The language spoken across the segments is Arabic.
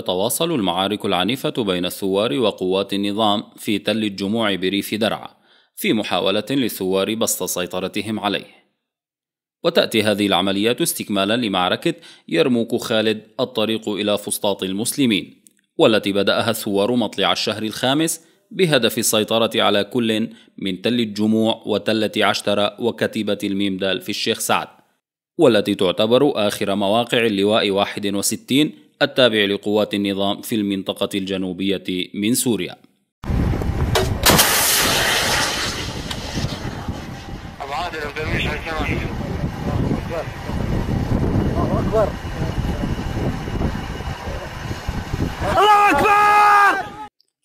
تتواصل المعارك العنيفة بين الثوار وقوات النظام في تل الجموع بريف درعا في محاولة للثوار بسط سيطرتهم عليه وتأتي هذه العمليات استكمالا لمعركة يرموك خالد الطريق إلى فسطاط المسلمين والتي بدأها الثوار مطلع الشهر الخامس بهدف السيطرة على كل من تل الجموع وتلة عشترة وكتيبة الميمدال في الشيخ سعد والتي تعتبر آخر مواقع اللواء 61 التابع لقوات النظام في المنطقة الجنوبية من سوريا الله أكبر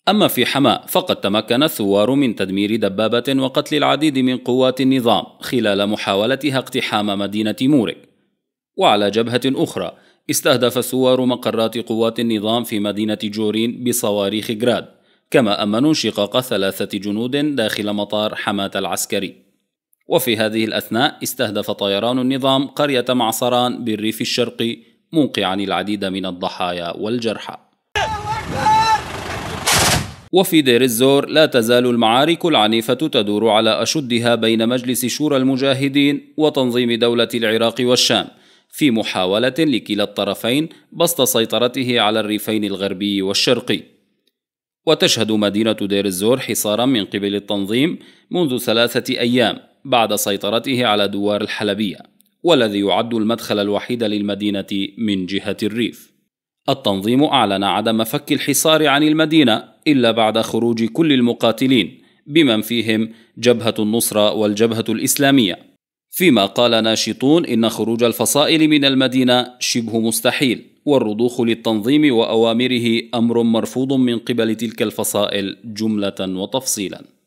أما في حماة فقد تمكن الثوار من تدمير دبابة وقتل العديد من قوات النظام خلال محاولتها اقتحام مدينة مورك وعلى جبهة أخرى استهدف سوار مقرات قوات النظام في مدينة جورين بصواريخ غراد كما أمنوا انشقاق ثلاثة جنود داخل مطار حماة العسكري وفي هذه الأثناء استهدف طيران النظام قرية معصران بالريف الشرقي موقعا العديد من الضحايا والجرحى وفي دير الزور لا تزال المعارك العنيفة تدور على أشدها بين مجلس شورى المجاهدين وتنظيم دولة العراق والشام في محاولة لكلا الطرفين بسط سيطرته على الريفين الغربي والشرقي. وتشهد مدينة دير الزور حصارا من قبل التنظيم منذ ثلاثة أيام بعد سيطرته على دوار الحلبية، والذي يعد المدخل الوحيد للمدينة من جهة الريف. التنظيم أعلن عدم فك الحصار عن المدينة إلا بعد خروج كل المقاتلين، بمن فيهم جبهة النصرة والجبهة الإسلامية. فيما قال ناشطون إن خروج الفصائل من المدينة شبه مستحيل والرضوخ للتنظيم وأوامره أمر مرفوض من قبل تلك الفصائل جملة وتفصيلا